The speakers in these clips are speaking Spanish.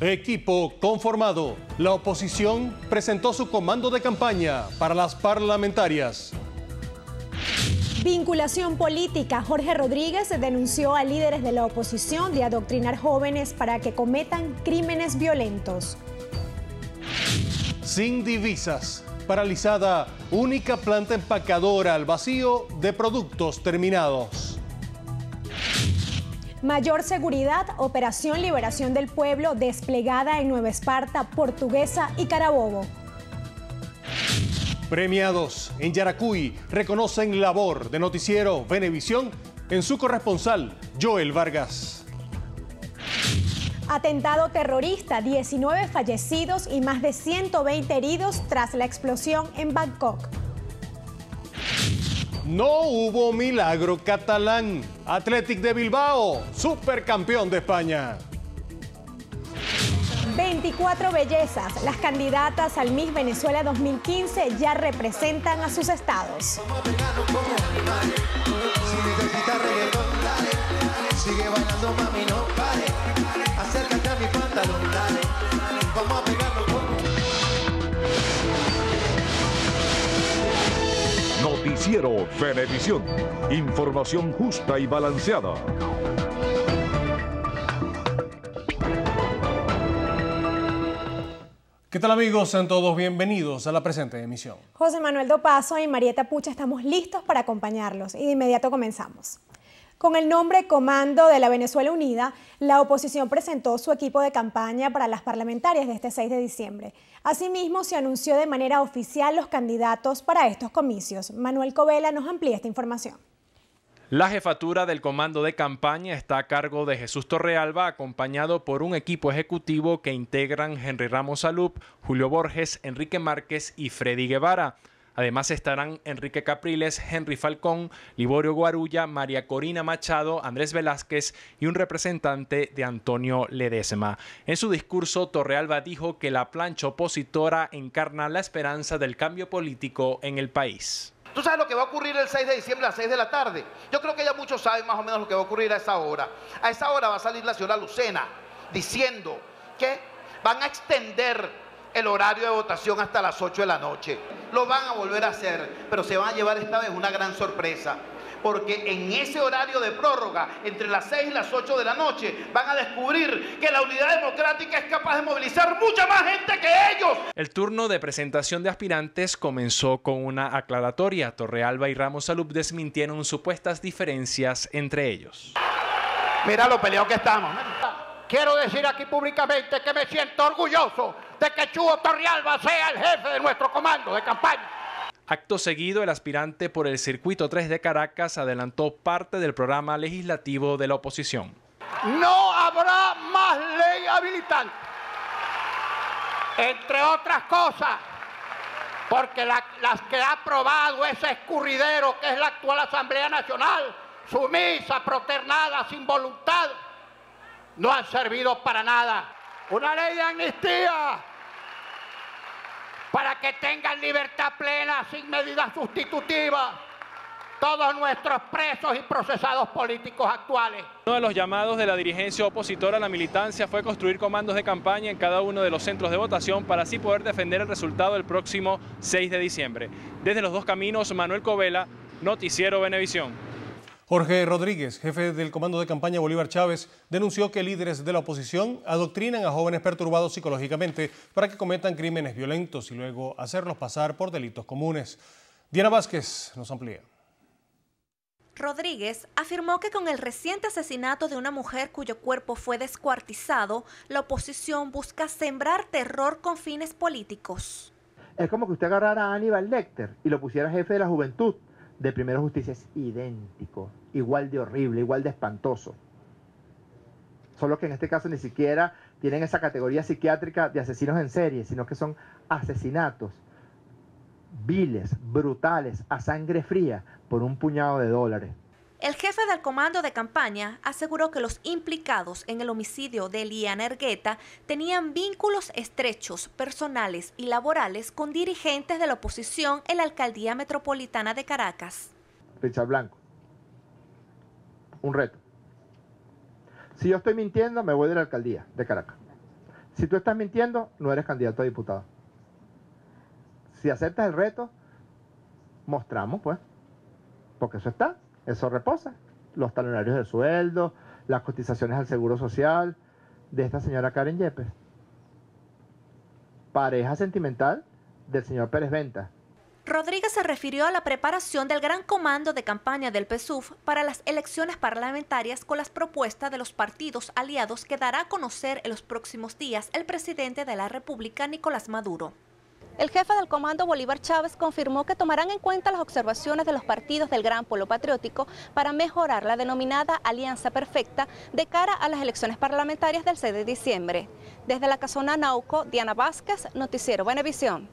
Equipo conformado. La oposición presentó su comando de campaña para las parlamentarias. Vinculación política. Jorge Rodríguez denunció a líderes de la oposición de adoctrinar jóvenes para que cometan crímenes violentos. Sin divisas. Paralizada única planta empacadora al vacío de productos terminados. Mayor seguridad, Operación Liberación del Pueblo desplegada en Nueva Esparta, Portuguesa y Carabobo. Premiados en Yaracuy reconocen labor de noticiero Venevisión en su corresponsal Joel Vargas. Atentado terrorista, 19 fallecidos y más de 120 heridos tras la explosión en Bangkok. No hubo milagro catalán. Athletic de Bilbao, supercampeón de España. 24 bellezas, las candidatas al Miss Venezuela 2015 ya representan a sus estados. Noticiero Información justa y balanceada. ¿Qué tal amigos? Sean todos bienvenidos a la presente emisión. José Manuel Dopazo y Marieta Pucha estamos listos para acompañarlos y de inmediato comenzamos. Con el nombre Comando de la Venezuela Unida, la oposición presentó su equipo de campaña para las parlamentarias de este 6 de diciembre. Asimismo, se anunció de manera oficial los candidatos para estos comicios. Manuel Covela nos amplía esta información. La jefatura del comando de campaña está a cargo de Jesús Torrealba, acompañado por un equipo ejecutivo que integran Henry Ramos Salup, Julio Borges, Enrique Márquez y Freddy Guevara. Además estarán Enrique Capriles, Henry Falcón, Liborio Guarulla, María Corina Machado, Andrés Velázquez y un representante de Antonio Ledesma. En su discurso, Torrealba dijo que la plancha opositora encarna la esperanza del cambio político en el país. ¿Tú sabes lo que va a ocurrir el 6 de diciembre a las 6 de la tarde? Yo creo que ya muchos saben más o menos lo que va a ocurrir a esa hora. A esa hora va a salir la señora Lucena diciendo que van a extender el horario de votación hasta las 8 de la noche. Lo van a volver a hacer, pero se van a llevar esta vez una gran sorpresa. Porque en ese horario de prórroga, entre las 6 y las 8 de la noche, van a descubrir que la unidad democrática es capaz de movilizar mucha más gente que ellos. El turno de presentación de aspirantes comenzó con una aclaratoria. Torrealba y Ramos Salud desmintieron supuestas diferencias entre ellos. Mira lo peleado que estamos. Quiero decir aquí públicamente que me siento orgulloso de que chuvo Torrealba sea el jefe de nuestro comando de campaña. Acto seguido, el aspirante por el Circuito 3 de Caracas adelantó parte del programa legislativo de la oposición. No habrá más ley habilitante. Entre otras cosas, porque las que ha aprobado ese escurridero que es la actual Asamblea Nacional, sumisa, proternada, sin voluntad, no han servido para nada. Una ley de amnistía para que tengan libertad plena sin medidas sustitutivas todos nuestros presos y procesados políticos actuales. Uno de los llamados de la dirigencia opositora a la militancia fue construir comandos de campaña en cada uno de los centros de votación para así poder defender el resultado el próximo 6 de diciembre. Desde los dos caminos, Manuel Covela, Noticiero Benevisión. Jorge Rodríguez, jefe del Comando de Campaña Bolívar Chávez, denunció que líderes de la oposición adoctrinan a jóvenes perturbados psicológicamente para que cometan crímenes violentos y luego hacerlos pasar por delitos comunes. Diana Vázquez nos amplía. Rodríguez afirmó que con el reciente asesinato de una mujer cuyo cuerpo fue descuartizado, la oposición busca sembrar terror con fines políticos. Es como que usted agarrara a Aníbal Lecter y lo pusiera jefe de la juventud de Primera Justicia. Es idéntico igual de horrible, igual de espantoso. Solo que en este caso ni siquiera tienen esa categoría psiquiátrica de asesinos en serie, sino que son asesinatos viles, brutales, a sangre fría, por un puñado de dólares. El jefe del comando de campaña aseguró que los implicados en el homicidio de Liana Ergueta tenían vínculos estrechos, personales y laborales con dirigentes de la oposición en la alcaldía metropolitana de Caracas. Richard Blanco un reto. Si yo estoy mintiendo, me voy de la alcaldía de Caracas. Si tú estás mintiendo, no eres candidato a diputado. Si aceptas el reto, mostramos, pues. Porque eso está, eso reposa. Los talonarios del sueldo, las cotizaciones al seguro social de esta señora Karen Yepes. Pareja sentimental del señor Pérez Venta, Rodríguez se refirió a la preparación del gran comando de campaña del PSUV para las elecciones parlamentarias con las propuestas de los partidos aliados que dará a conocer en los próximos días el presidente de la República, Nicolás Maduro. El jefe del comando Bolívar Chávez confirmó que tomarán en cuenta las observaciones de los partidos del Gran Polo Patriótico para mejorar la denominada Alianza Perfecta de cara a las elecciones parlamentarias del 6 de diciembre. Desde la Casona Nauco, Diana Vázquez, Noticiero Buenavisión.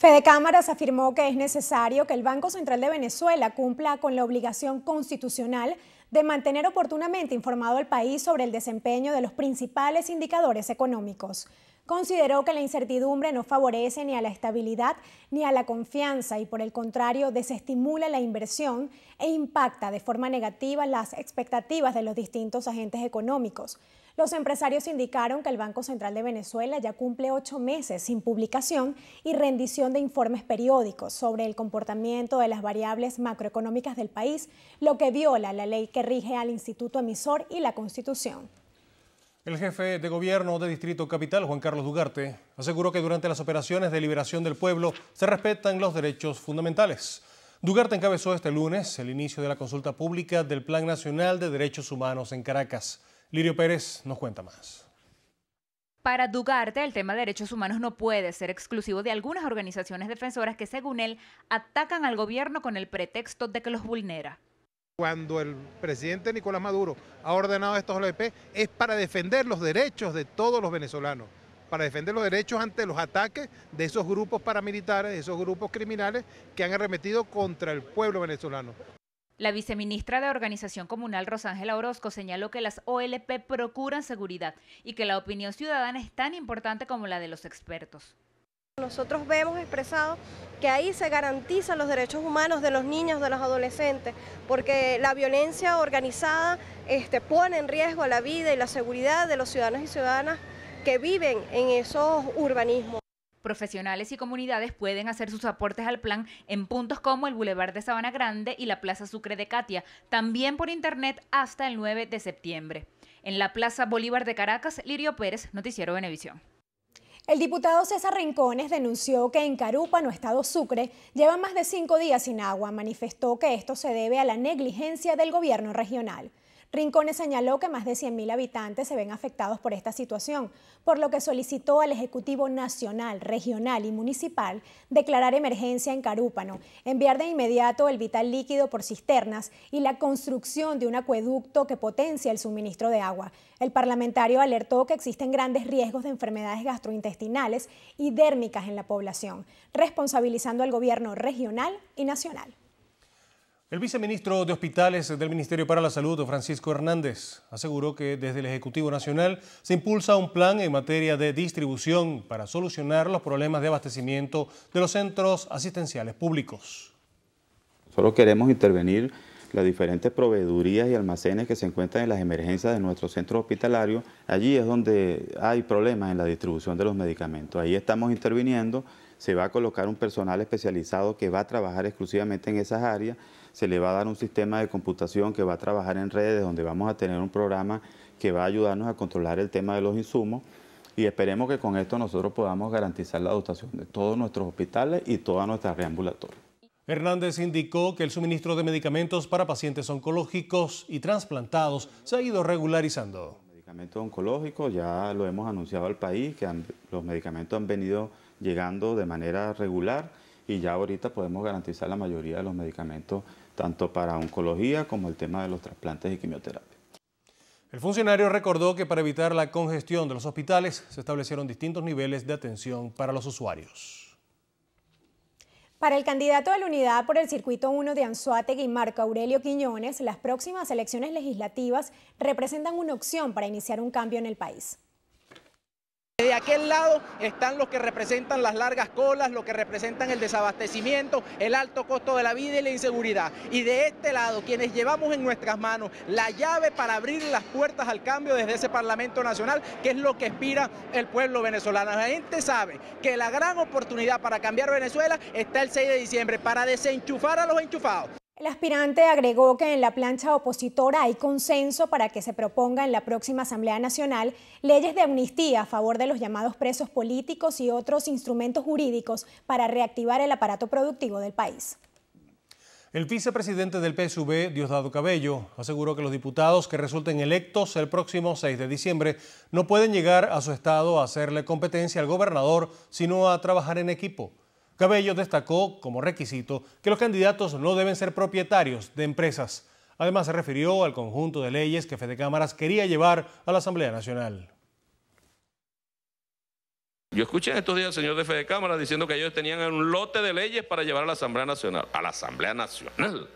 Fede Cámaras afirmó que es necesario que el Banco Central de Venezuela cumpla con la obligación constitucional de mantener oportunamente informado al país sobre el desempeño de los principales indicadores económicos. Consideró que la incertidumbre no favorece ni a la estabilidad ni a la confianza y por el contrario desestimula la inversión e impacta de forma negativa las expectativas de los distintos agentes económicos. Los empresarios indicaron que el Banco Central de Venezuela ya cumple ocho meses sin publicación y rendición de informes periódicos sobre el comportamiento de las variables macroeconómicas del país, lo que viola la ley que rige al Instituto Emisor y la Constitución. El jefe de gobierno de Distrito Capital, Juan Carlos Dugarte, aseguró que durante las operaciones de liberación del pueblo se respetan los derechos fundamentales. Dugarte encabezó este lunes el inicio de la consulta pública del Plan Nacional de Derechos Humanos en Caracas. Lirio Pérez nos cuenta más. Para Dugarte, el tema de derechos humanos no puede ser exclusivo de algunas organizaciones defensoras que, según él, atacan al gobierno con el pretexto de que los vulnera. Cuando el presidente Nicolás Maduro ha ordenado estos OEP, es para defender los derechos de todos los venezolanos, para defender los derechos ante los ataques de esos grupos paramilitares, de esos grupos criminales que han arremetido contra el pueblo venezolano. La viceministra de Organización Comunal Rosángela Orozco señaló que las OLP procuran seguridad y que la opinión ciudadana es tan importante como la de los expertos. Nosotros vemos expresado que ahí se garantizan los derechos humanos de los niños, de los adolescentes, porque la violencia organizada este, pone en riesgo la vida y la seguridad de los ciudadanos y ciudadanas que viven en esos urbanismos. Profesionales y comunidades pueden hacer sus aportes al plan en puntos como el Boulevard de Sabana Grande y la Plaza Sucre de Catia, también por internet hasta el 9 de septiembre. En la Plaza Bolívar de Caracas, Lirio Pérez, Noticiero Venevisión. El diputado César Rincones denunció que en Carúpano, Estado Sucre, lleva más de cinco días sin agua. Manifestó que esto se debe a la negligencia del gobierno regional. Rincones señaló que más de 100.000 habitantes se ven afectados por esta situación, por lo que solicitó al Ejecutivo Nacional, Regional y Municipal declarar emergencia en Carúpano, enviar de inmediato el vital líquido por cisternas y la construcción de un acueducto que potencia el suministro de agua. El parlamentario alertó que existen grandes riesgos de enfermedades gastrointestinales y dérmicas en la población, responsabilizando al gobierno regional y nacional. El viceministro de Hospitales del Ministerio para la Salud, Francisco Hernández, aseguró que desde el Ejecutivo Nacional se impulsa un plan en materia de distribución para solucionar los problemas de abastecimiento de los centros asistenciales públicos. Solo queremos intervenir las diferentes proveedurías y almacenes que se encuentran en las emergencias de nuestro centro hospitalario. Allí es donde hay problemas en la distribución de los medicamentos. Ahí estamos interviniendo, se va a colocar un personal especializado que va a trabajar exclusivamente en esas áreas se le va a dar un sistema de computación que va a trabajar en redes, donde vamos a tener un programa que va a ayudarnos a controlar el tema de los insumos y esperemos que con esto nosotros podamos garantizar la dotación de todos nuestros hospitales y toda nuestra reambulatoria. Hernández indicó que el suministro de medicamentos para pacientes oncológicos y trasplantados se ha ido regularizando. medicamentos oncológicos ya lo hemos anunciado al país, que los medicamentos han venido llegando de manera regular y ya ahorita podemos garantizar la mayoría de los medicamentos tanto para oncología como el tema de los trasplantes y quimioterapia. El funcionario recordó que para evitar la congestión de los hospitales se establecieron distintos niveles de atención para los usuarios. Para el candidato de la unidad por el Circuito 1 de Anzuategui, Marco Aurelio Quiñones, las próximas elecciones legislativas representan una opción para iniciar un cambio en el país. De aquel lado están los que representan las largas colas, los que representan el desabastecimiento, el alto costo de la vida y la inseguridad. Y de este lado, quienes llevamos en nuestras manos la llave para abrir las puertas al cambio desde ese Parlamento Nacional, que es lo que aspira el pueblo venezolano. La gente sabe que la gran oportunidad para cambiar Venezuela está el 6 de diciembre, para desenchufar a los enchufados. El aspirante agregó que en la plancha opositora hay consenso para que se proponga en la próxima Asamblea Nacional leyes de amnistía a favor de los llamados presos políticos y otros instrumentos jurídicos para reactivar el aparato productivo del país. El vicepresidente del PSV, Diosdado Cabello, aseguró que los diputados que resulten electos el próximo 6 de diciembre no pueden llegar a su estado a hacerle competencia al gobernador, sino a trabajar en equipo. Cabello destacó como requisito que los candidatos no deben ser propietarios de empresas. Además, se refirió al conjunto de leyes que Fede Cámaras quería llevar a la Asamblea Nacional. Yo escuché en estos días al señor de Fede Cámara diciendo que ellos tenían un lote de leyes para llevar a la Asamblea Nacional. ¿A la Asamblea Nacional?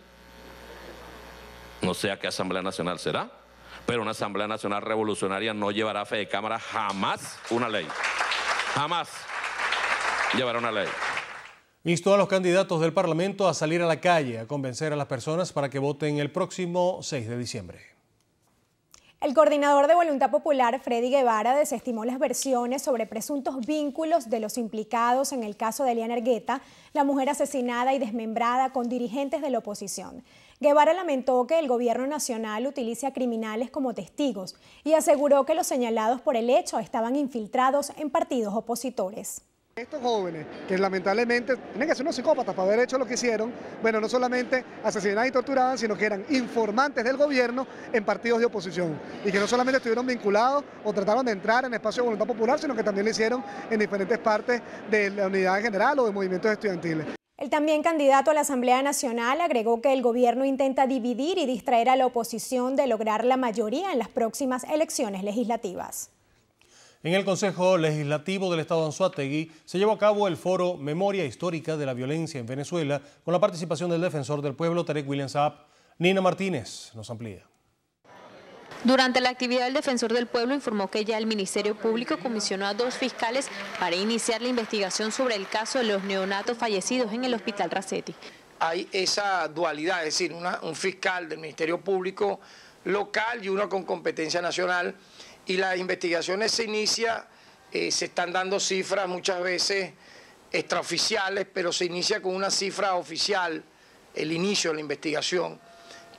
No sé a qué Asamblea Nacional será, pero una Asamblea Nacional revolucionaria no llevará a Fede Cámara jamás una ley. Jamás llevará una ley. Instó a los candidatos del Parlamento a salir a la calle a convencer a las personas para que voten el próximo 6 de diciembre. El coordinador de Voluntad Popular, Freddy Guevara, desestimó las versiones sobre presuntos vínculos de los implicados en el caso de Eliana Ergueta, la mujer asesinada y desmembrada con dirigentes de la oposición. Guevara lamentó que el gobierno nacional utilice a criminales como testigos y aseguró que los señalados por el hecho estaban infiltrados en partidos opositores. Estos jóvenes, que lamentablemente tienen que ser unos psicópatas para haber hecho lo que hicieron, bueno, no solamente asesinaban y torturadas, sino que eran informantes del gobierno en partidos de oposición. Y que no solamente estuvieron vinculados o trataron de entrar en espacio de voluntad popular, sino que también lo hicieron en diferentes partes de la unidad general o de movimientos estudiantiles. El también candidato a la Asamblea Nacional agregó que el gobierno intenta dividir y distraer a la oposición de lograr la mayoría en las próximas elecciones legislativas. En el Consejo Legislativo del Estado de Anzuategui se llevó a cabo el foro Memoria Histórica de la Violencia en Venezuela con la participación del defensor del pueblo Tarek William Saab. Nina Martínez nos amplía. Durante la actividad, el defensor del pueblo informó que ya el Ministerio Público comisionó a dos fiscales para iniciar la investigación sobre el caso de los neonatos fallecidos en el Hospital Racetti. Hay esa dualidad, es decir, un fiscal del Ministerio Público local y uno con competencia nacional y las investigaciones se inicia, eh, se están dando cifras muchas veces extraoficiales, pero se inicia con una cifra oficial, el inicio de la investigación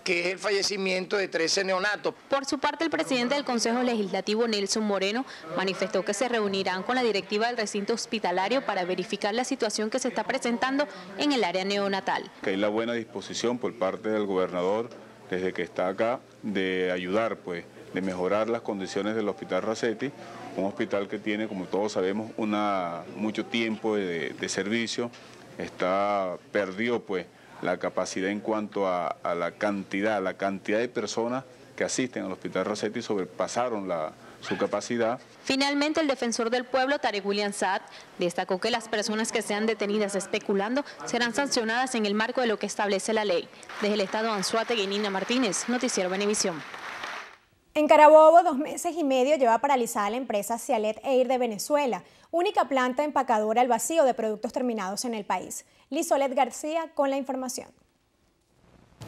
que es el fallecimiento de 13 neonatos. Por su parte, el presidente del Consejo Legislativo, Nelson Moreno, manifestó que se reunirán con la directiva del recinto hospitalario para verificar la situación que se está presentando en el área neonatal. Que hay la buena disposición por parte del gobernador, desde que está acá, de ayudar pues, de mejorar las condiciones del Hospital Racetti, un hospital que tiene, como todos sabemos, una, mucho tiempo de, servicio, está perdió pues la capacidad en cuanto a, la cantidad, la cantidad de personas que asisten al Hospital Racetti sobrepasaron su capacidad. Finalmente, el defensor del pueblo, Tarek William Saad, destacó que las personas que sean detenidas especulando serán sancionadas en el marco de lo que establece la ley. Desde el Estado Anzuate, Guinina Martínez, Noticiero Benevisión. En Carabobo, dos meses y medio lleva paralizada la empresa Cialet Air de Venezuela, única planta empacadora al vacío de productos terminados en el país. Lizolet García con la información.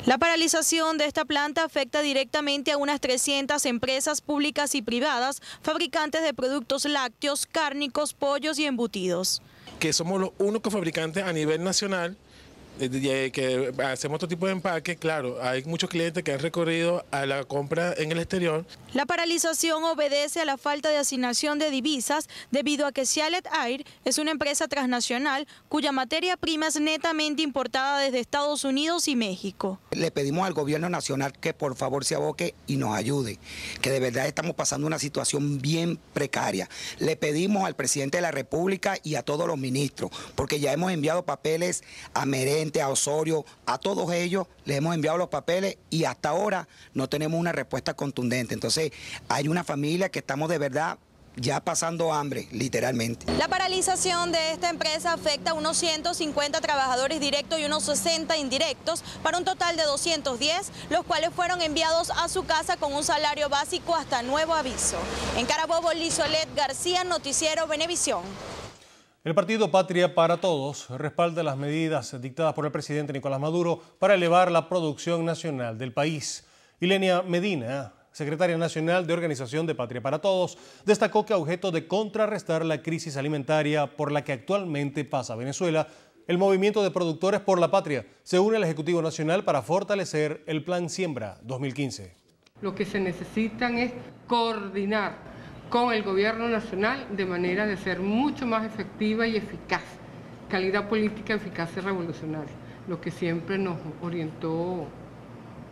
La paralización de esta planta afecta directamente a unas 300 empresas públicas y privadas, fabricantes de productos lácteos, cárnicos, pollos y embutidos. Que somos los únicos fabricantes a nivel nacional eh, que hacemos otro tipo de empaque, claro, hay muchos clientes que han recorrido a la compra en el exterior. La paralización obedece a la falta de asignación de divisas debido a que Sialet Air es una empresa transnacional cuya materia prima es netamente importada desde Estados Unidos y México. Le pedimos al gobierno nacional que por favor se aboque y nos ayude, que de verdad estamos pasando una situación bien precaria. Le pedimos al presidente de la República y a todos los ministros, porque ya hemos enviado papeles a Merén a Osorio, a todos ellos, les hemos enviado los papeles y hasta ahora no tenemos una respuesta contundente. Entonces, hay una familia que estamos de verdad ya pasando hambre, literalmente. La paralización de esta empresa afecta a unos 150 trabajadores directos y unos 60 indirectos, para un total de 210, los cuales fueron enviados a su casa con un salario básico hasta nuevo aviso. En Carabobo, Lizolet García, Noticiero Venevisión. El partido Patria para Todos respalda las medidas dictadas por el presidente Nicolás Maduro para elevar la producción nacional del país. Ilenia Medina, secretaria nacional de Organización de Patria para Todos, destacó que a objeto de contrarrestar la crisis alimentaria por la que actualmente pasa Venezuela, el movimiento de productores por la patria se une al Ejecutivo Nacional para fortalecer el Plan Siembra 2015. Lo que se necesitan es coordinar con el gobierno nacional de manera de ser mucho más efectiva y eficaz. Calidad política, eficaz y revolucionaria, lo que siempre nos orientó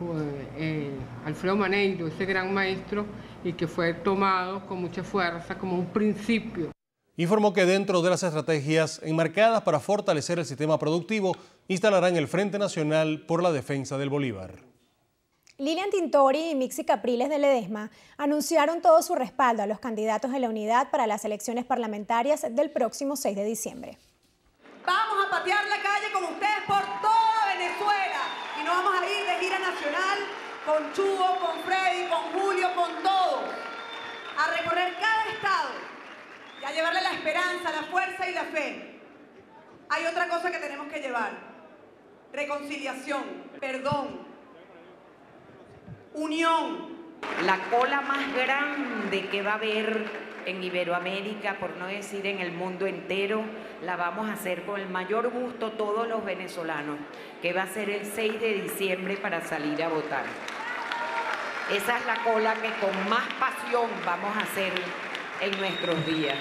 eh, eh, Alfredo Maneiro, ese gran maestro, y que fue tomado con mucha fuerza como un principio. Informó que dentro de las estrategias enmarcadas para fortalecer el sistema productivo, instalarán el Frente Nacional por la Defensa del Bolívar. Lilian Tintori y Mixi Capriles de Ledesma anunciaron todo su respaldo a los candidatos de la unidad para las elecciones parlamentarias del próximo 6 de diciembre. Vamos a patear la calle con ustedes por toda Venezuela y no vamos a ir de gira nacional con Chubo, con Freddy, con Julio, con todo, a recorrer cada estado y a llevarle la esperanza, la fuerza y la fe. Hay otra cosa que tenemos que llevar, reconciliación, perdón, Unión, la cola más grande que va a haber en Iberoamérica, por no decir en el mundo entero, la vamos a hacer con el mayor gusto todos los venezolanos, que va a ser el 6 de diciembre para salir a votar. Esa es la cola que con más pasión vamos a hacer en nuestros días.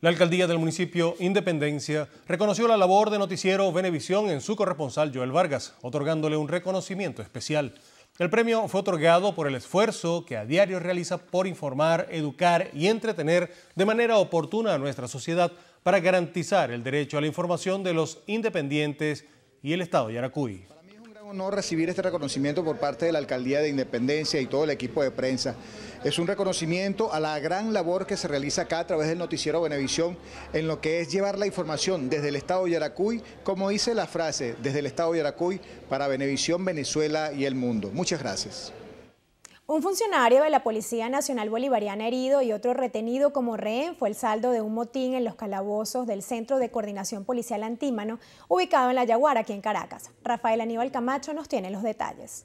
La alcaldía del municipio Independencia reconoció la labor de noticiero Venevisión en su corresponsal Joel Vargas, otorgándole un reconocimiento especial. El premio fue otorgado por el esfuerzo que a diario realiza por informar, educar y entretener de manera oportuna a nuestra sociedad para garantizar el derecho a la información de los independientes y el Estado de Yaracuy no recibir este reconocimiento por parte de la Alcaldía de Independencia y todo el equipo de prensa. Es un reconocimiento a la gran labor que se realiza acá a través del noticiero Benevisión en lo que es llevar la información desde el Estado de Yaracuy, como dice la frase, desde el Estado de Yaracuy para Benevisión, Venezuela y el mundo. Muchas gracias. Un funcionario de la Policía Nacional Bolivariana herido y otro retenido como rehén fue el saldo de un motín en los calabozos del Centro de Coordinación Policial Antímano, ubicado en La Yaguara, aquí en Caracas. Rafael Aníbal Camacho nos tiene los detalles.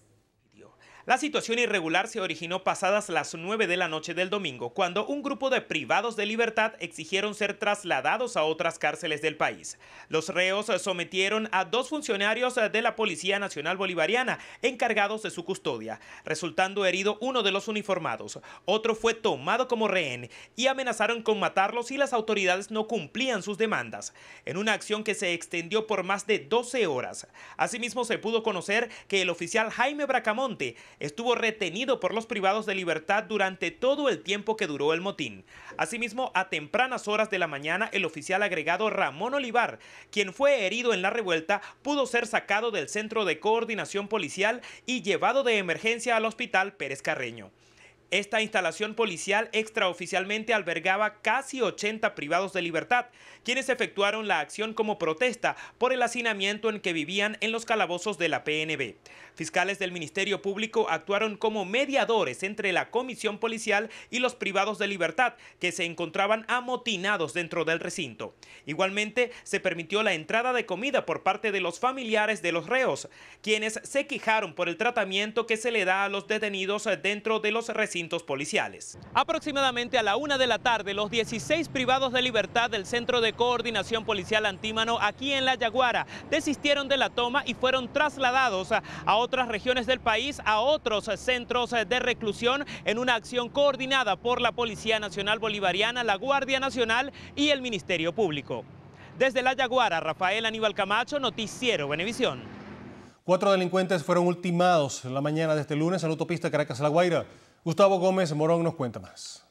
La situación irregular se originó pasadas las 9 de la noche del domingo, cuando un grupo de privados de libertad exigieron ser trasladados a otras cárceles del país. Los reos sometieron a dos funcionarios de la Policía Nacional Bolivariana encargados de su custodia, resultando herido uno de los uniformados. Otro fue tomado como rehén y amenazaron con matarlo si las autoridades no cumplían sus demandas, en una acción que se extendió por más de 12 horas. Asimismo, se pudo conocer que el oficial Jaime Bracamonte estuvo retenido por los privados de libertad durante todo el tiempo que duró el motín. Asimismo, a tempranas horas de la mañana, el oficial agregado Ramón Olivar, quien fue herido en la revuelta, pudo ser sacado del centro de coordinación policial y llevado de emergencia al hospital Pérez Carreño. Esta instalación policial extraoficialmente albergaba casi 80 privados de libertad, quienes efectuaron la acción como protesta por el hacinamiento en que vivían en los calabozos de la PNB. Fiscales del Ministerio Público actuaron como mediadores entre la comisión policial y los privados de libertad que se encontraban amotinados dentro del recinto. Igualmente, se permitió la entrada de comida por parte de los familiares de los reos, quienes se quejaron por el tratamiento que se le da a los detenidos dentro de los recintos policiales. Aproximadamente a la una de la tarde, los 16 privados de libertad del Centro de Coordinación Policial Antímano aquí en La Yaguara desistieron de la toma y fueron trasladados a otras regiones del país, a otros centros de reclusión en una acción coordinada por la Policía Nacional Bolivariana, la Guardia Nacional y el Ministerio Público. Desde La Yaguara, Rafael Aníbal Camacho, Noticiero Benevisión. Cuatro delincuentes fueron ultimados en la mañana de este lunes en la autopista Caracas-La Guaira. Gustavo Gómez Morón nos cuenta más.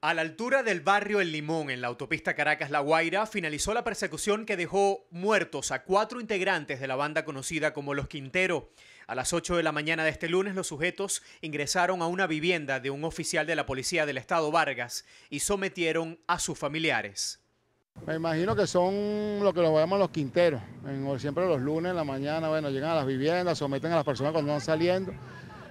A la altura del barrio El Limón, en la autopista Caracas-La Guaira, finalizó la persecución que dejó muertos a cuatro integrantes de la banda conocida como Los Quintero. A las 8 de la mañana de este lunes, los sujetos ingresaron a una vivienda de un oficial de la policía del estado Vargas y sometieron a sus familiares. Me imagino que son lo que los llamamos los quinteros. siempre los lunes en la mañana, bueno, llegan a las viviendas, someten a las personas cuando van saliendo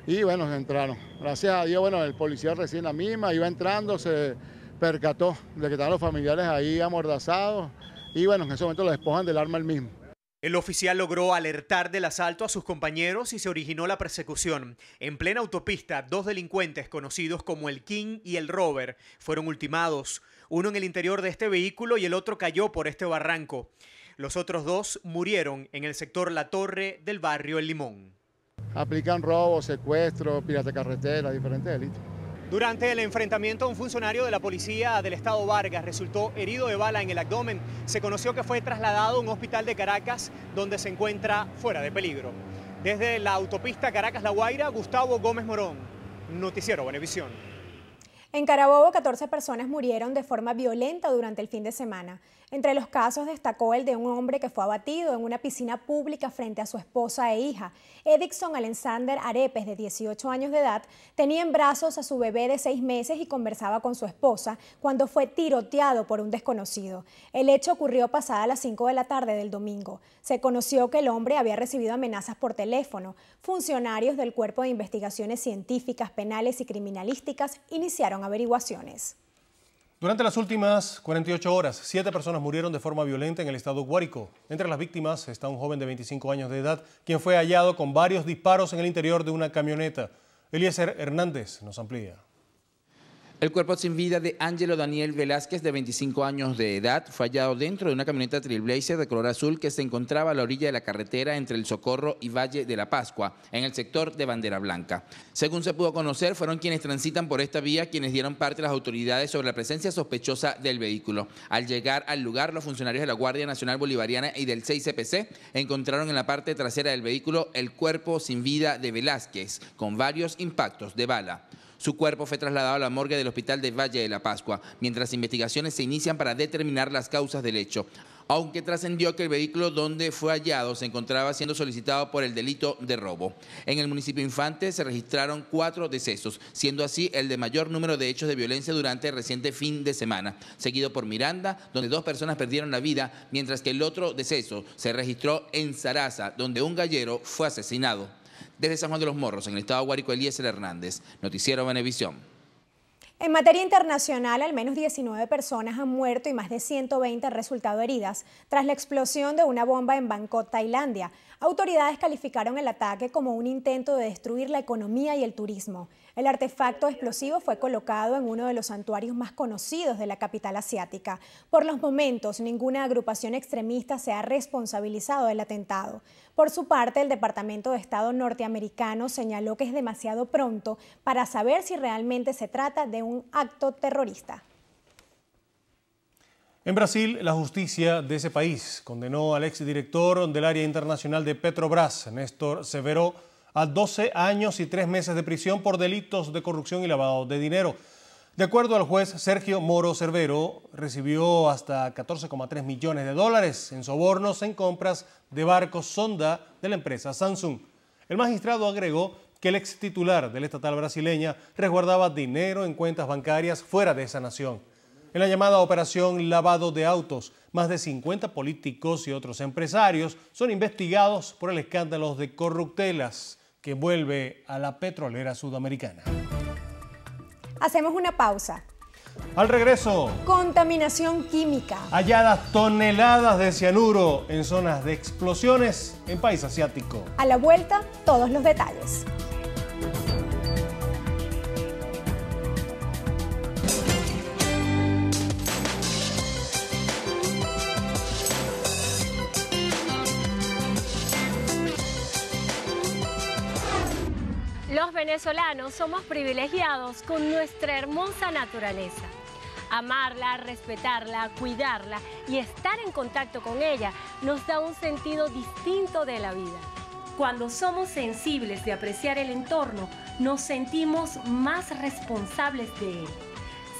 y bueno, entraron. Gracias a Dios, bueno, el policía recién la misma iba entrando, se percató de que estaban los familiares ahí amordazados y bueno, en ese momento lo despojan del arma el mismo. El oficial logró alertar del asalto a sus compañeros y se originó la persecución. En plena autopista, dos delincuentes conocidos como el King y el Rover fueron ultimados. Uno en el interior de este vehículo y el otro cayó por este barranco. Los otros dos murieron en el sector La Torre del barrio El Limón. Aplican robos, secuestros, pirata carretera, diferentes delitos. Durante el enfrentamiento, un funcionario de la policía del estado Vargas resultó herido de bala en el abdomen. Se conoció que fue trasladado a un hospital de Caracas, donde se encuentra fuera de peligro. Desde la autopista Caracas-La Guaira, Gustavo Gómez Morón, Noticiero Benevisión. En Carabobo, 14 personas murieron de forma violenta durante el fin de semana. Entre los casos destacó el de un hombre que fue abatido en una piscina pública frente a su esposa e hija. Edison Alexander Arepes, de 18 años de edad, tenía en brazos a su bebé de seis meses y conversaba con su esposa cuando fue tiroteado por un desconocido. El hecho ocurrió pasada las 5 de la tarde del domingo. Se conoció que el hombre había recibido amenazas por teléfono. Funcionarios del Cuerpo de Investigaciones Científicas, Penales y Criminalísticas iniciaron averiguaciones. Durante las últimas 48 horas, siete personas murieron de forma violenta en el estado Guárico. Entre las víctimas está un joven de 25 años de edad, quien fue hallado con varios disparos en el interior de una camioneta. Eliezer Hernández nos amplía. El cuerpo sin vida de Ángelo Daniel Velázquez, de 25 años de edad, fue hallado dentro de una camioneta Trailblazer de color azul que se encontraba a la orilla de la carretera entre El Socorro y Valle de la Pascua, en el sector de Bandera Blanca. Según se pudo conocer, fueron quienes transitan por esta vía quienes dieron parte a las autoridades sobre la presencia sospechosa del vehículo. Al llegar al lugar, los funcionarios de la Guardia Nacional Bolivariana y del 6CPC e encontraron en la parte trasera del vehículo el cuerpo sin vida de Velázquez, con varios impactos de bala. Su cuerpo fue trasladado a la morgue del hospital de Valle de la Pascua, mientras investigaciones se inician para determinar las causas del hecho. Aunque trascendió que el vehículo donde fue hallado se encontraba siendo solicitado por el delito de robo. En el municipio Infante se registraron cuatro decesos, siendo así el de mayor número de hechos de violencia durante el reciente fin de semana, seguido por Miranda, donde dos personas perdieron la vida, mientras que el otro deceso se registró en Saraza, donde un gallero fue asesinado. Desde San Juan de los Morros, en el estado de Guárico, Eliezer Hernández, Noticiero Venevisión. En materia internacional, al menos 19 personas han muerto y más de 120 han resultado heridas tras la explosión de una bomba en Bangkok, Tailandia. Autoridades calificaron el ataque como un intento de destruir la economía y el turismo. El artefacto explosivo fue colocado en uno de los santuarios más conocidos de la capital asiática. Por los momentos, ninguna agrupación extremista se ha responsabilizado del atentado. Por su parte, el Departamento de Estado norteamericano señaló que es demasiado pronto para saber si realmente se trata de un acto terrorista. En Brasil, la justicia de ese país condenó al exdirector del área internacional de Petrobras, Néstor Severo, a 12 años y 3 meses de prisión por delitos de corrupción y lavado de dinero. De acuerdo al juez Sergio Moro Cervero, recibió hasta 14,3 millones de dólares en sobornos en compras de barcos sonda de la empresa Samsung. El magistrado agregó que el ex titular del estatal brasileña resguardaba dinero en cuentas bancarias fuera de esa nación en la llamada operación lavado de autos. Más de 50 políticos y otros empresarios son investigados por el escándalo de corruptelas que vuelve a la petrolera sudamericana. Hacemos una pausa. Al regreso. Contaminación química. Halladas toneladas de cianuro en zonas de explosiones en país asiático. A la vuelta, todos los detalles. venezolanos somos privilegiados con nuestra hermosa naturaleza. Amarla, respetarla, cuidarla y estar en contacto con ella nos da un sentido distinto de la vida. Cuando somos sensibles de apreciar el entorno, nos sentimos más responsables de él.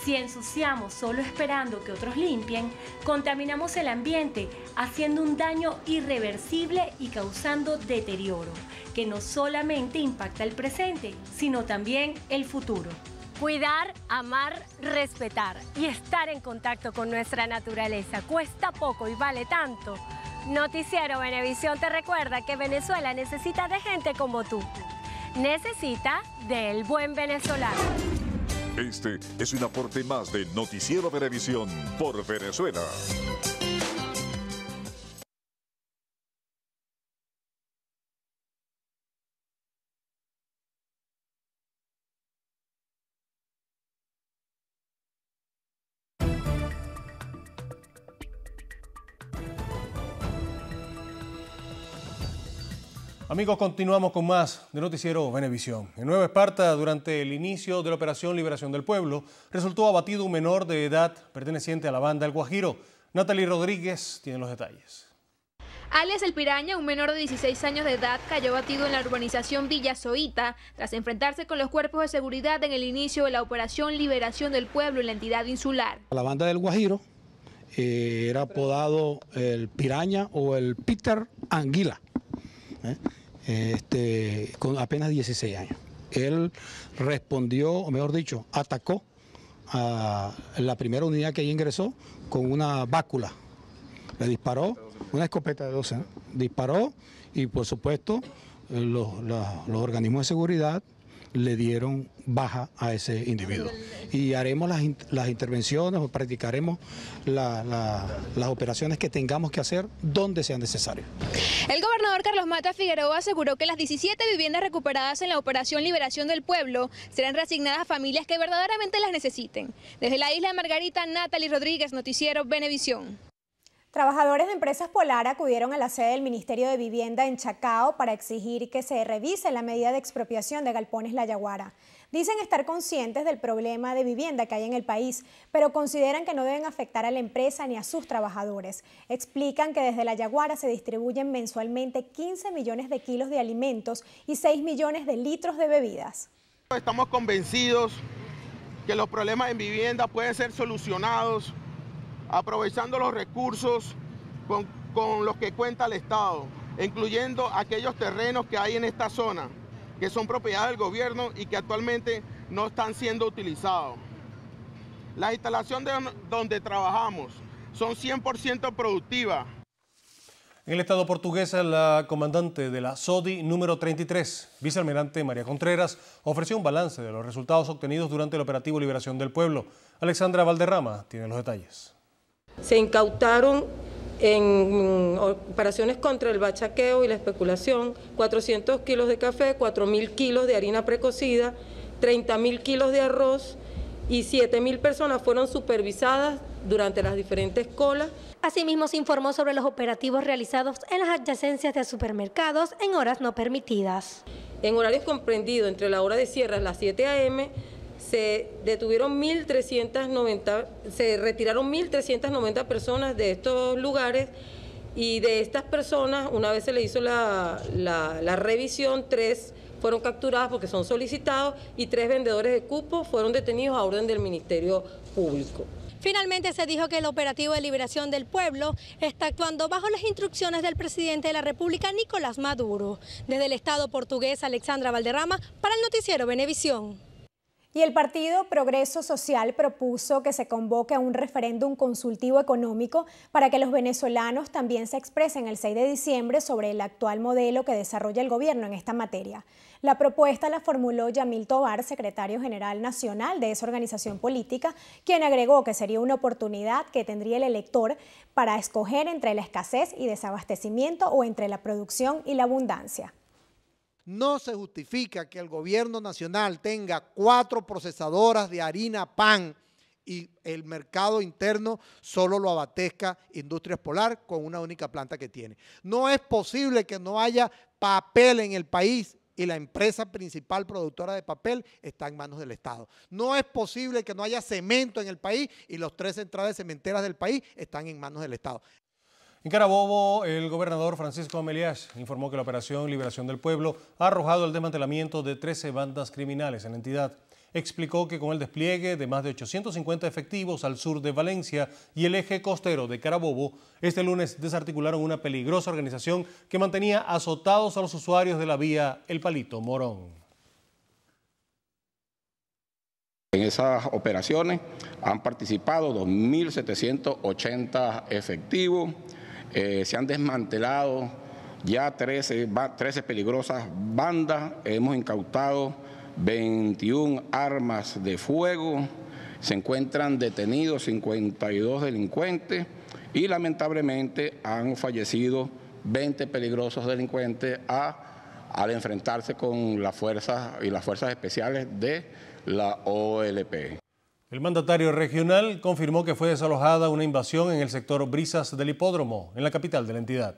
Si ensuciamos solo esperando que otros limpien, contaminamos el ambiente, haciendo un daño irreversible y causando deterioro, que no solamente impacta el presente, sino también el futuro. Cuidar, amar, respetar y estar en contacto con nuestra naturaleza cuesta poco y vale tanto. Noticiero Venevisión te recuerda que Venezuela necesita de gente como tú. Necesita del buen venezolano. Este es un aporte más de Noticiero Televisión por Venezuela. Amigos, continuamos con más de Noticiero Venevisión. En Nueva Esparta, durante el inicio de la Operación Liberación del Pueblo, resultó abatido un menor de edad perteneciente a la banda El Guajiro. Natalie Rodríguez tiene los detalles. Alias El Piraña, un menor de 16 años de edad, cayó abatido en la urbanización Villa Zoita tras enfrentarse con los cuerpos de seguridad en el inicio de la Operación Liberación del Pueblo en la entidad insular. La banda del Guajiro eh, era apodado el Piraña o el Peter Anguila. ¿eh? este, con apenas 16 años. Él respondió, o mejor dicho, atacó a la primera unidad que ahí ingresó con una bácula. Le disparó, una escopeta de 12, disparó y por supuesto los organismos de seguridad le dieron baja a ese individuo. Y haremos las, intervenciones o practicaremos las operaciones que tengamos que hacer donde sea necesario. El gobernador Carlos Mata Figueroa aseguró que las 17 viviendas recuperadas en la operación Liberación del Pueblo serán reasignadas a familias que verdaderamente las necesiten. Desde la isla de Margarita, Natalie Rodríguez, Noticiero Benevisión. Trabajadores de Empresas Polar acudieron a la sede del Ministerio de Vivienda en Chacao para exigir que se revise la medida de expropiación de Galpones La Yaguara. Dicen estar conscientes del problema de vivienda que hay en el país, pero consideran que no deben afectar a la empresa ni a sus trabajadores. Explican que desde La Yaguara se distribuyen mensualmente 15 millones de kilos de alimentos y 6 millones de litros de bebidas. Estamos convencidos que los problemas en vivienda pueden ser solucionados aprovechando los recursos con, los que cuenta el Estado, incluyendo aquellos terrenos que hay en esta zona, que son propiedad del gobierno y que actualmente no están siendo utilizados. Las instalaciones donde trabajamos son 100% productivas. En el Estado portugués, la comandante de la SODI número 33, vicealmirante María Contreras, ofreció un balance de los resultados obtenidos durante el operativo Liberación del Pueblo. Alexandra Valderrama tiene los detalles. Se incautaron en operaciones contra el bachaqueo y la especulación 400 kilos de café, 4.000 kilos de harina precocida, 30.000 kilos de arroz y 7.000 personas fueron supervisadas durante las diferentes colas. Asimismo, se informó sobre los operativos realizados en las adyacencias de supermercados en horas no permitidas. En horarios comprendidos entre la hora de cierre a las 7 a.m., se detuvieron 1.390, se retiraron 1.390 personas de estos lugares y de estas personas, una vez se le hizo la, la revisión, tres fueron capturadas porque son solicitados y tres vendedores de cupos fueron detenidos a orden del Ministerio Público. Finalmente se dijo que el operativo de liberación del pueblo está actuando bajo las instrucciones del presidente de la República, Nicolás Maduro. Desde el Estado portugués, Alexandra Valderrama, para el noticiero Benevisión. Y el partido Progreso Social propuso que se convoque a un referéndum consultivo económico para que los venezolanos también se expresen el 6 de diciembre sobre el actual modelo que desarrolla el gobierno en esta materia. La propuesta la formuló Yamil Tobar, secretario general nacional de esa organización política, quien agregó que sería una oportunidad que tendría el elector para escoger entre la escasez y desabastecimiento o entre la producción y la abundancia. No se justifica que el gobierno nacional tenga cuatro procesadoras de harina pan y el mercado interno solo lo abatezca Industria Polar con una única planta que tiene. No es posible que no haya papel en el país y la empresa principal productora de papel está en manos del Estado. No es posible que no haya cemento en el país y las tres centrales cementeras del país están en manos del Estado. En Carabobo, el gobernador Francisco Amelias informó que la Operación Liberación del Pueblo ha arrojado el desmantelamiento de 13 bandas criminales en la entidad. Explicó que con el despliegue de más de 850 efectivos al sur de Valencia y el eje costero de Carabobo, este lunes desarticularon una peligrosa organización que mantenía azotados a los usuarios de la vía El Palito Morón. En esas operaciones han participado 2.780 efectivos, eh, se han desmantelado ya 13, 13 peligrosas bandas, hemos incautado 21 armas de fuego, se encuentran detenidos 52 delincuentes y lamentablemente han fallecido 20 peligrosos delincuentes al enfrentarse con las fuerzas y las fuerzas especiales de la OLP. El mandatario regional confirmó que fue desalojada una invasión en el sector Brisas del Hipódromo, en la capital de la entidad.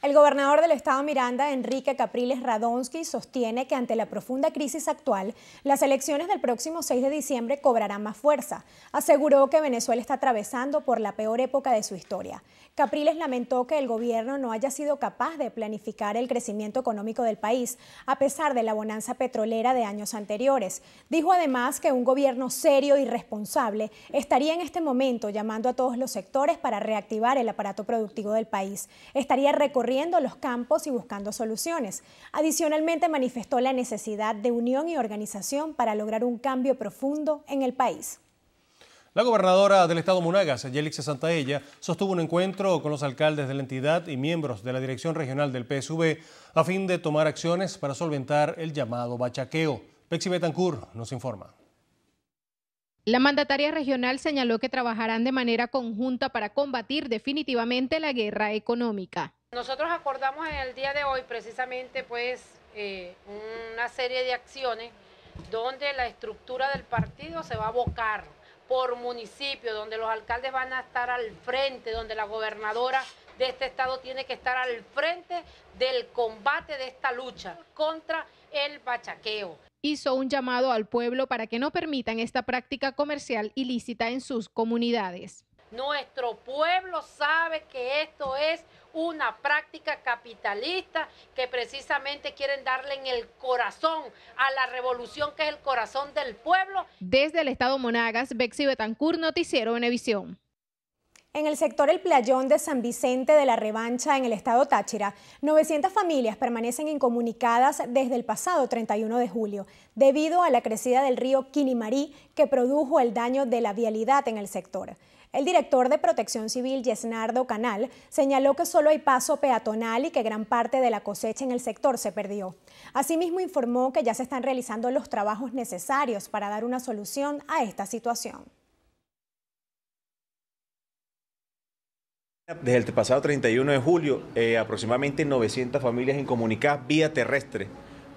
El gobernador del estado Miranda, Enrique Capriles Radonsky, sostiene que ante la profunda crisis actual, las elecciones del próximo 6 de diciembre cobrarán más fuerza. Aseguró que Venezuela está atravesando por la peor época de su historia. Capriles lamentó que el gobierno no haya sido capaz de planificar el crecimiento económico del país, a pesar de la bonanza petrolera de años anteriores. Dijo además que un gobierno serio y responsable estaría en este momento llamando a todos los sectores para reactivar el aparato productivo del país. Estaría recorriendo los campos y buscando soluciones. Adicionalmente manifestó la necesidad de unión y organización para lograr un cambio profundo en el país. La gobernadora del estado Monagas, Yelix Santaella, sostuvo un encuentro con los alcaldes de la entidad y miembros de la dirección regional del PSV a fin de tomar acciones para solventar el llamado bachaqueo. Pexi Betancur nos informa. La mandataria regional señaló que trabajarán de manera conjunta para combatir definitivamente la guerra económica. Nosotros acordamos en el día de hoy precisamente pues eh, una serie de acciones donde la estructura del partido se va a abocar por municipio, donde los alcaldes van a estar al frente, donde la gobernadora de este estado tiene que estar al frente del combate de esta lucha contra el bachaqueo. Hizo un llamado al pueblo para que no permitan esta práctica comercial ilícita en sus comunidades. Nuestro pueblo sabe que esto es una práctica capitalista que precisamente quieren darle en el corazón a la revolución que es el corazón del pueblo. Desde el Estado Monagas, Bexi Betancur, Noticiero Venevisión. En el sector El Playón de San Vicente de la Revancha, en el estado Táchira, 900 familias permanecen incomunicadas desde el pasado 31 de julio, debido a la crecida del río Quinimarí, que produjo el daño de la vialidad en el sector. El director de Protección Civil, Yesnardo Canal, señaló que solo hay paso peatonal y que gran parte de la cosecha en el sector se perdió. Asimismo, informó que ya se están realizando los trabajos necesarios para dar una solución a esta situación. Desde el pasado 31 de julio, eh, aproximadamente 900 familias incomunicadas vía terrestre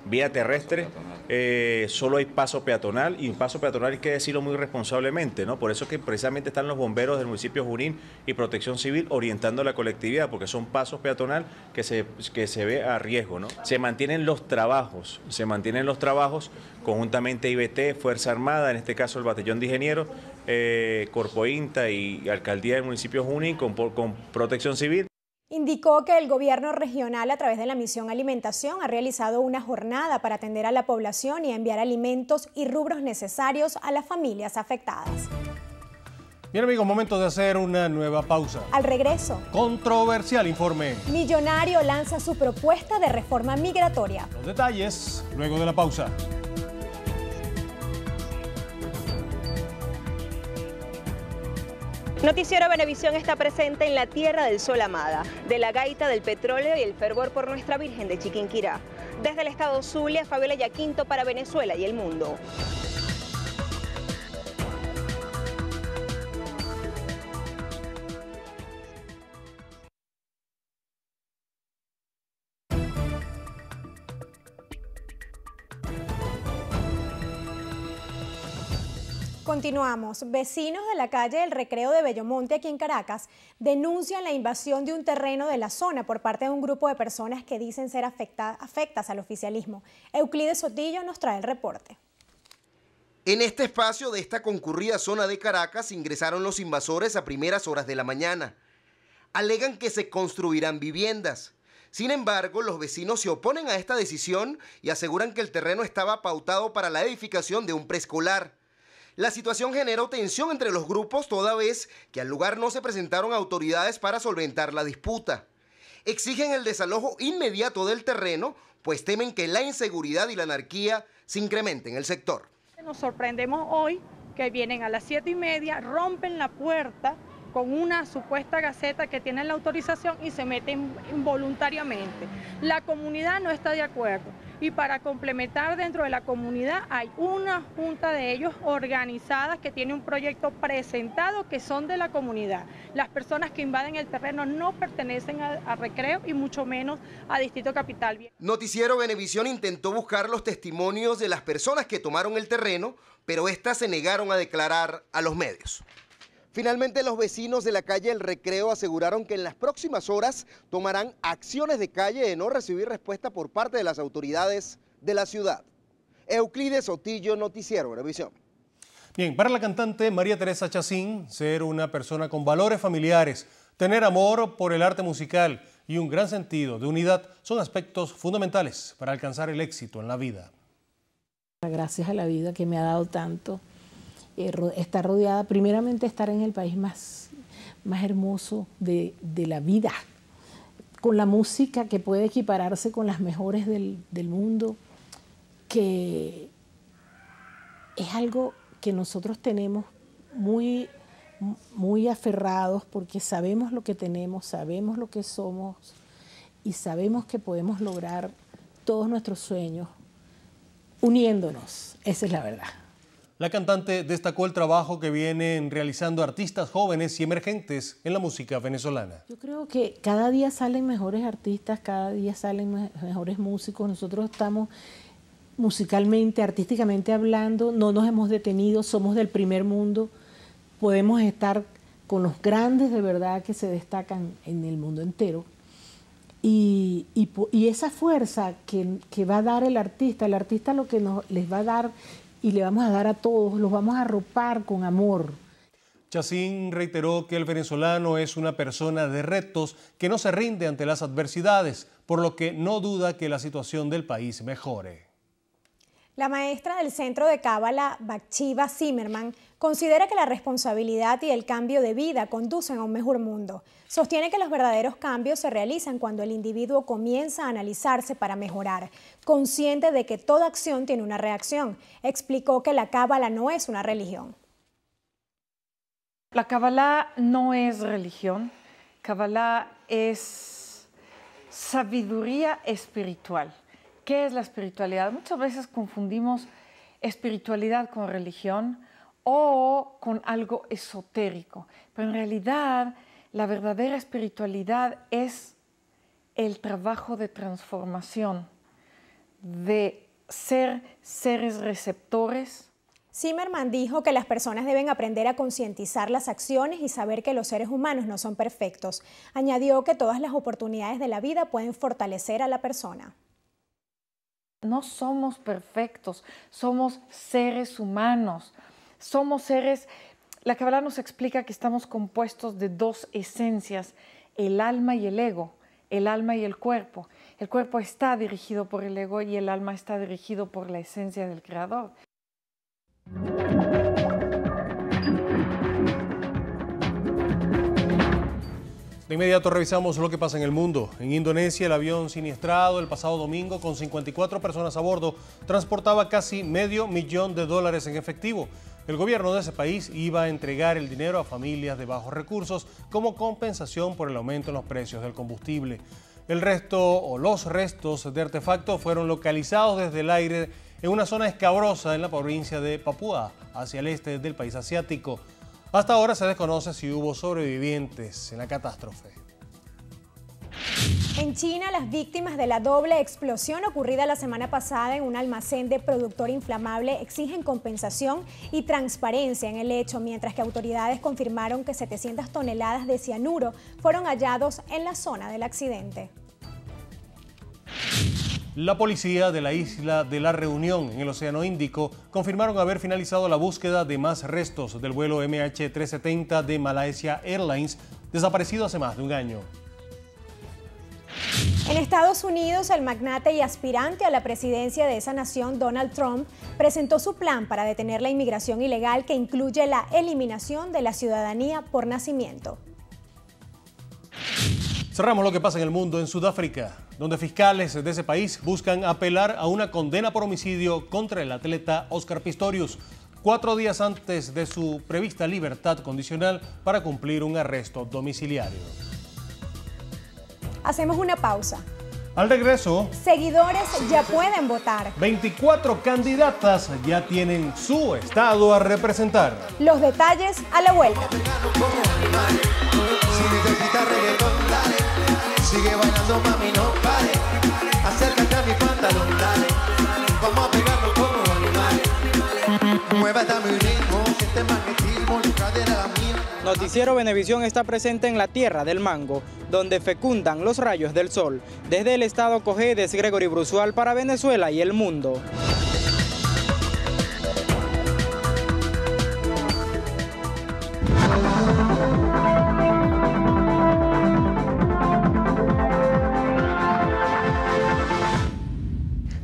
vía terrestre, eh, solo hay paso peatonal y un paso peatonal hay que decirlo muy responsablemente, ¿no? Por eso es que precisamente están los bomberos del municipio Junín y Protección Civil orientando a la colectividad, porque son pasos peatonal que se, se ve a riesgo, ¿no? Se mantienen los trabajos, se mantienen los trabajos conjuntamente IBT, Fuerza Armada, en este caso el Batallón de Ingenieros, eh, Corpo Inta y Alcaldía del municipio Junín con, con Protección Civil. Indicó que el gobierno regional, a través de la misión Alimentación, ha realizado una jornada para atender a la población y enviar alimentos y rubros necesarios a las familias afectadas. Bien amigos, momento de hacer una nueva pausa. Al regreso. Controversial informe. Millonario lanza su propuesta de reforma migratoria. Los detalles luego de la pausa. Noticiero Benevisión está presente en la tierra del sol amada, de la gaita del petróleo y el fervor por nuestra Virgen de Chiquinquirá. Desde el estado Zulia, Fabiola Yaquinto para Venezuela y el mundo. Continuamos. Vecinos de la calle del Recreo de Bellomonte, aquí en Caracas, denuncian la invasión de un terreno de la zona por parte de un grupo de personas que dicen ser afectadas afectas al oficialismo. Euclides Sotillo nos trae el reporte. En este espacio de esta concurrida zona de Caracas ingresaron los invasores a primeras horas de la mañana. Alegan que se construirán viviendas. Sin embargo, los vecinos se oponen a esta decisión y aseguran que el terreno estaba pautado para la edificación de un preescolar. La situación generó tensión entre los grupos toda vez que al lugar no se presentaron autoridades para solventar la disputa. Exigen el desalojo inmediato del terreno, pues temen que la inseguridad y la anarquía se incrementen en el sector. Nos sorprendemos hoy que vienen a las siete y media, rompen la puerta con una supuesta gaceta que tienen la autorización y se meten involuntariamente. La comunidad no está de acuerdo y para complementar dentro de la comunidad hay una junta de ellos organizadas que tiene un proyecto presentado que son de la comunidad. Las personas que invaden el terreno no pertenecen a, recreo y mucho menos a Distrito Capital. Noticiero Venevisión intentó buscar los testimonios de las personas que tomaron el terreno, pero éstas se negaron a declarar a los medios. Finalmente, los vecinos de la calle El Recreo aseguraron que en las próximas horas tomarán acciones de calle de no recibir respuesta por parte de las autoridades de la ciudad. Euclides Otillo, Noticiero Eurovisión. Bien, para la cantante María Teresa Chacín, ser una persona con valores familiares, tener amor por el arte musical y un gran sentido de unidad son aspectos fundamentales para alcanzar el éxito en la vida. Gracias a la vida que me ha dado tanto, eh, estar rodeada, primeramente estar en el país más, más hermoso de, la vida, con la música que puede equipararse con las mejores del, del mundo, que es algo que nosotros tenemos muy muy aferrados porque sabemos lo que tenemos, sabemos lo que somos y sabemos que podemos lograr todos nuestros sueños uniéndonos. Esa es la verdad. La cantante destacó el trabajo que vienen realizando artistas jóvenes y emergentes en la música venezolana. Yo creo que cada día salen mejores artistas, cada día salen mejores músicos. Nosotros estamos musicalmente, artísticamente hablando, no nos hemos detenido, somos del primer mundo, podemos estar con los grandes de verdad que se destacan en el mundo entero. Y, esa fuerza que, va a dar el artista, el artista lo que les va a dar y le vamos a dar a todos, los vamos a arropar con amor. Chacín reiteró que el venezolano es una persona de retos que no se rinde ante las adversidades, por lo que no duda que la situación del país mejore. La maestra del Centro de Cábala, Bachiva Zimmerman, considera que la responsabilidad y el cambio de vida conducen a un mejor mundo. Sostiene que los verdaderos cambios se realizan cuando el individuo comienza a analizarse para mejorar consciente de que toda acción tiene una reacción. Explicó que la cábala no es una religión. La cábala no es religión. Cábala es sabiduría espiritual. ¿Qué es la espiritualidad? Muchas veces confundimos espiritualidad con religión o con algo esotérico, pero en realidad la verdadera espiritualidad es el trabajo de transformación de ser seres receptores? Zimmerman dijo que las personas deben aprender a concientizar las acciones y saber que los seres humanos no son perfectos. Añadió que todas las oportunidades de la vida pueden fortalecer a la persona. No somos perfectos, somos seres humanos, somos seres... La Kabbalah nos explica que estamos compuestos de dos esencias, el alma y el ego el alma y el cuerpo. El cuerpo está dirigido por el ego y el alma está dirigido por la esencia del creador. De inmediato revisamos lo que pasa en el mundo. En Indonesia, el avión siniestrado el pasado domingo con 54 personas a bordo transportaba casi medio millón de dólares en efectivo. El gobierno de ese país iba a entregar el dinero a familias de bajos recursos como compensación por el aumento en los precios del combustible. El resto o los restos de artefactos fueron localizados desde el aire en una zona escabrosa en la provincia de Papúa, hacia el este del país asiático. Hasta ahora se desconoce si hubo sobrevivientes en la catástrofe. En China, las víctimas de la doble explosión ocurrida la semana pasada en un almacén de productor inflamable exigen compensación y transparencia en el hecho, mientras que autoridades confirmaron que 700 toneladas de cianuro fueron hallados en la zona del accidente. La policía de la isla de la Reunión en el Océano Índico confirmaron haber finalizado la búsqueda de más restos del vuelo MH370 de Malaysia Airlines, desaparecido hace más de un año. En Estados Unidos, el magnate y aspirante a la presidencia de esa nación, Donald Trump, presentó su plan para detener la inmigración ilegal que incluye la eliminación de la ciudadanía por nacimiento. Cerramos lo que pasa en el mundo en Sudáfrica, donde fiscales de ese país buscan apelar a una condena por homicidio contra el atleta Oscar Pistorius, cuatro días antes de su prevista libertad condicional para cumplir un arresto domiciliario. Hacemos una pausa. Al regreso, seguidores ya pueden votar. 24 candidatas ya tienen su estado a representar. Los detalles a la vuelta. Noticiero Benevisión está presente en la tierra del mango, donde fecundan los rayos del sol. Desde el estado Cojedes, Gregory Brusual para Venezuela y el mundo.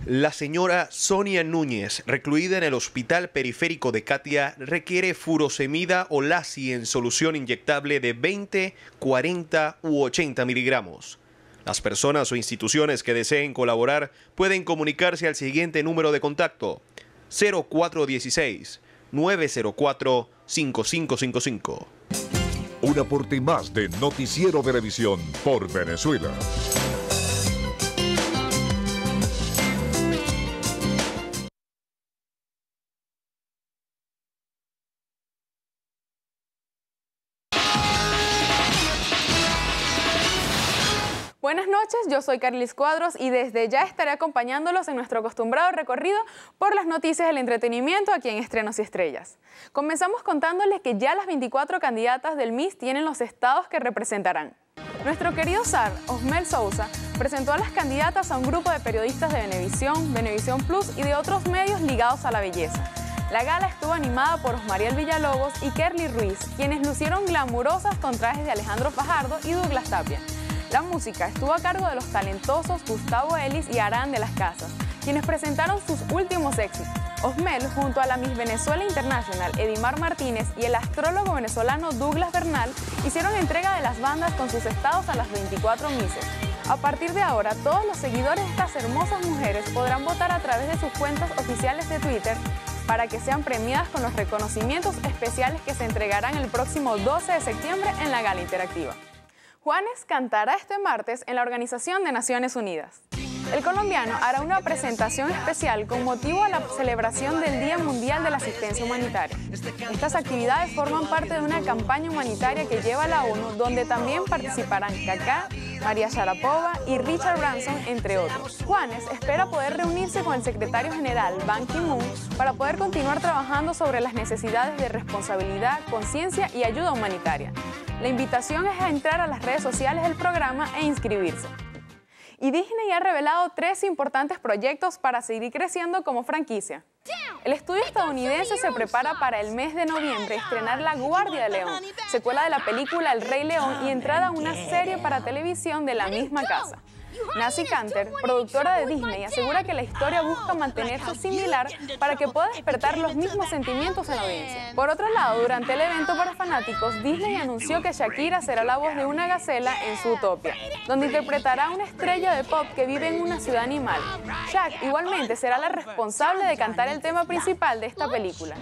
La señora Sonia Núñez, recluida en el Hospital Periférico de Katia, requiere furosemida o laci en solución inyectable de 20, 40 u 80 miligramos. Las personas o instituciones que deseen colaborar pueden comunicarse al siguiente número de contacto 0416 904 5555. Un aporte más de Noticiero de Televisión por Venezuela. Yo soy Carlis Cuadros y desde ya estaré acompañándolos en nuestro acostumbrado recorrido por las noticias del entretenimiento aquí en Estrenos y Estrellas. Comenzamos contándoles que ya las 24 candidatas del MIS tienen los estados que representarán. Nuestro querido zar, Osmel Sousa, presentó a las candidatas a un grupo de periodistas de Benevisión, Benevisión Plus y de otros medios ligados a la belleza. La gala estuvo animada por Osmariel Villalobos y Kerly Ruiz, quienes lucieron glamurosas con trajes de Alejandro Fajardo y Douglas Tapia. La música estuvo a cargo de los talentosos Gustavo Ellis y Arán de las Casas, quienes presentaron sus últimos éxitos. Osmel, junto a la Miss Venezuela International Edimar Martínez y el astrólogo venezolano Douglas Bernal, hicieron entrega de las bandas con sus estados a las 24 Misses. A partir de ahora, todos los seguidores de estas hermosas mujeres podrán votar a través de sus cuentas oficiales de Twitter para que sean premiadas con los reconocimientos especiales que se entregarán el próximo 12 de septiembre en la Gala Interactiva. Juanes cantará este martes en la Organización de Naciones Unidas. El colombiano hará una presentación especial con motivo a la celebración del Día Mundial de la Asistencia Humanitaria. Estas actividades forman parte de una campaña humanitaria que lleva la ONU, donde también participarán CACA, María Sharapova y Richard Branson, entre otros. Juanes espera poder reunirse con el secretario general Ban Ki-moon para poder continuar trabajando sobre las necesidades de responsabilidad, conciencia y ayuda humanitaria. La invitación es a entrar a las redes sociales del programa e inscribirse y Disney ha revelado tres importantes proyectos para seguir creciendo como franquicia. El estudio estadounidense se prepara para el mes de noviembre estrenar La Guardia de León, secuela de la película El Rey León y entrada a una serie para televisión de la misma casa. Nancy Canter, productora de Disney, asegura que la historia ah, busca mantenerse similar para que pueda despertar los mismos sentimientos en la audiencia. Por otro lado, durante el evento para fanáticos, Disney anunció que Shakira será la voz de una gacela en su utopia, donde interpretará a una estrella de pop que vive en una ciudad animal. Shaq igualmente será la responsable de cantar el tema principal de esta película.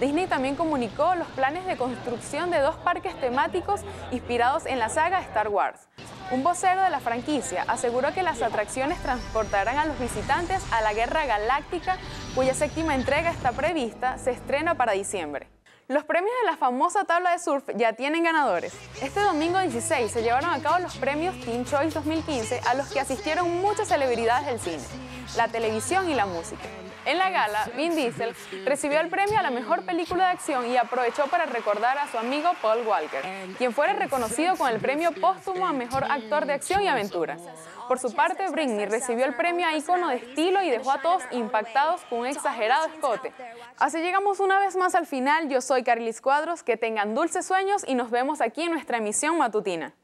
Disney también comunicó los planes de construcción de dos parques temáticos inspirados en la saga Star Wars. Un vocero de la franquicia aseguró que las atracciones transportarán a los visitantes a la Guerra Galáctica, cuya séptima entrega está prevista, se estrena para diciembre. Los premios de la famosa tabla de surf ya tienen ganadores. Este domingo 16 se llevaron a cabo los premios Teen Choice 2015 a los que asistieron muchas celebridades del cine, la televisión y la música. En la gala, Vin Diesel recibió el premio a la mejor película de acción y aprovechó para recordar a su amigo Paul Walker, quien fue reconocido con el premio póstumo a mejor actor de acción y aventuras. Por su parte, Britney recibió el premio a icono de estilo y dejó a todos impactados con un exagerado escote. Así llegamos una vez más al final. Yo soy Carlis Cuadros. Que tengan dulces sueños y nos vemos aquí en nuestra emisión matutina.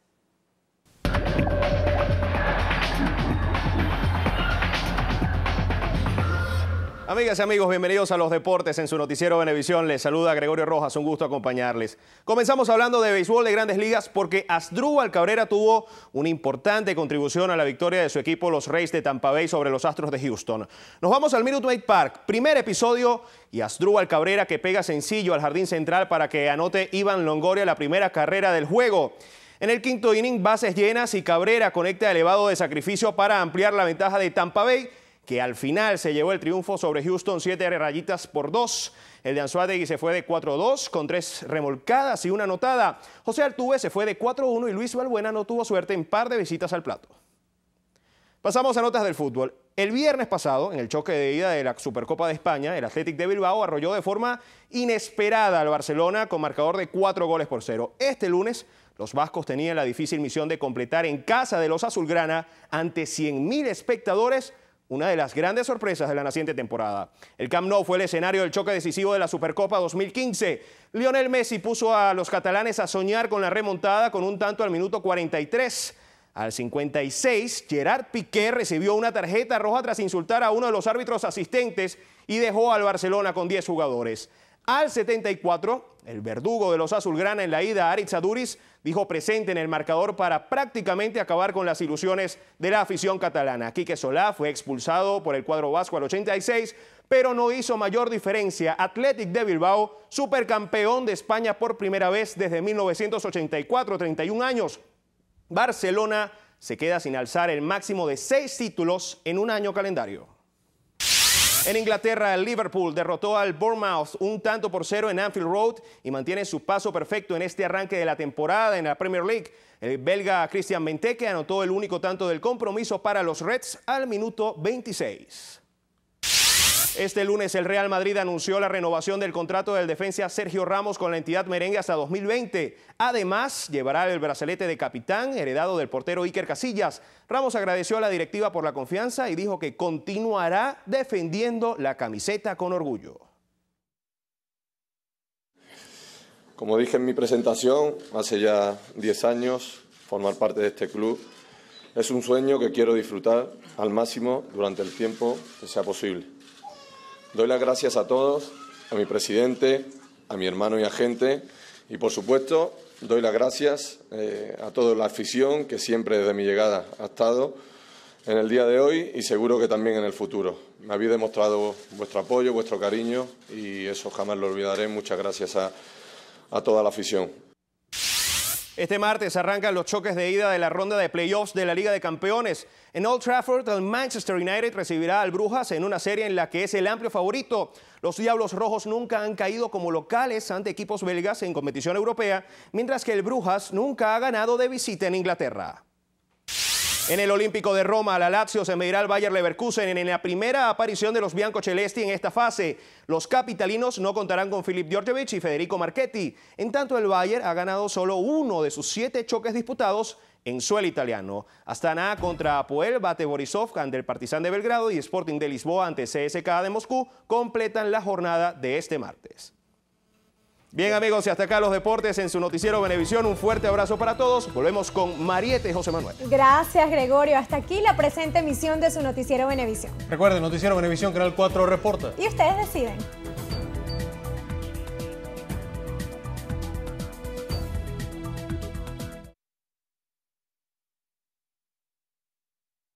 Amigas y amigos, bienvenidos a los deportes en su noticiero Benevisión. Les saluda Gregorio Rojas, un gusto acompañarles. Comenzamos hablando de béisbol de grandes ligas porque Asdrúbal Cabrera tuvo una importante contribución a la victoria de su equipo, los Reyes de Tampa Bay, sobre los Astros de Houston. Nos vamos al Minute Maid Park, primer episodio, y Asdrúbal Cabrera que pega sencillo al jardín central para que anote Iván Longoria la primera carrera del juego. En el quinto inning, bases llenas y Cabrera conecta elevado de sacrificio para ampliar la ventaja de Tampa Bay que al final se llevó el triunfo sobre Houston, siete rayitas por dos. El de Anzuategui se fue de 4-2 con tres remolcadas y una anotada. José Altuve se fue de 4-1 y Luis Valbuena no tuvo suerte en par de visitas al plato. Pasamos a notas del fútbol. El viernes pasado, en el choque de ida de la Supercopa de España, el Athletic de Bilbao arrolló de forma inesperada al Barcelona con marcador de cuatro goles por cero. Este lunes, los vascos tenían la difícil misión de completar en casa de los azulgrana ante 100.000 espectadores una de las grandes sorpresas de la naciente temporada. El Camp Nou fue el escenario del choque decisivo de la Supercopa 2015. Lionel Messi puso a los catalanes a soñar con la remontada con un tanto al minuto 43. Al 56, Gerard Piqué recibió una tarjeta roja tras insultar a uno de los árbitros asistentes y dejó al Barcelona con 10 jugadores. Al 74, el verdugo de los azulgrana en la ida, Aritz dijo presente en el marcador para prácticamente acabar con las ilusiones de la afición catalana. Quique Solá fue expulsado por el cuadro vasco al 86, pero no hizo mayor diferencia. Athletic de Bilbao, supercampeón de España por primera vez desde 1984, 31 años. Barcelona se queda sin alzar el máximo de seis títulos en un año calendario. En Inglaterra, Liverpool derrotó al Bournemouth un tanto por cero en Anfield Road y mantiene su paso perfecto en este arranque de la temporada en la Premier League. El belga Christian Benteke anotó el único tanto del compromiso para los Reds al minuto 26. Este lunes el Real Madrid anunció la renovación del contrato del defensa Sergio Ramos con la entidad merengue hasta 2020. Además, llevará el brazalete de capitán heredado del portero Iker Casillas. Ramos agradeció a la directiva por la confianza y dijo que continuará defendiendo la camiseta con orgullo. Como dije en mi presentación, hace ya 10 años formar parte de este club es un sueño que quiero disfrutar al máximo durante el tiempo que sea posible. Doy las gracias a todos, a mi presidente, a mi hermano y gente y por supuesto doy las gracias eh, a toda la afición que siempre desde mi llegada ha estado en el día de hoy y seguro que también en el futuro. Me habéis demostrado vuestro apoyo, vuestro cariño y eso jamás lo olvidaré. Muchas gracias a toda la afición. Este martes arrancan los choques de ida de la ronda de playoffs de la Liga de Campeones. En Old Trafford, el Manchester United recibirá al Brujas en una serie en la que es el amplio favorito. Los Diablos Rojos nunca han caído como locales ante equipos belgas en competición europea, mientras que el Brujas nunca ha ganado de visita en Inglaterra. En el Olímpico de Roma, la Lazio se medirá al Bayer Leverkusen en la primera aparición de los Celesti en esta fase. Los capitalinos no contarán con Filip Djordjevic y Federico Marchetti. En tanto, el Bayer ha ganado solo uno de sus siete choques disputados en suelo italiano. Astana contra Apoel, Bate Borisov ante el Partizan de Belgrado y Sporting de Lisboa ante CSKA de Moscú completan la jornada de este martes. Bien amigos, y hasta acá los deportes en su noticiero Benevisión. Un fuerte abrazo para todos. Volvemos con Mariette y José Manuel. Gracias Gregorio. Hasta aquí la presente emisión de su noticiero Benevisión. Recuerden, noticiero Benevisión, Canal 4 Reporta. Y ustedes deciden.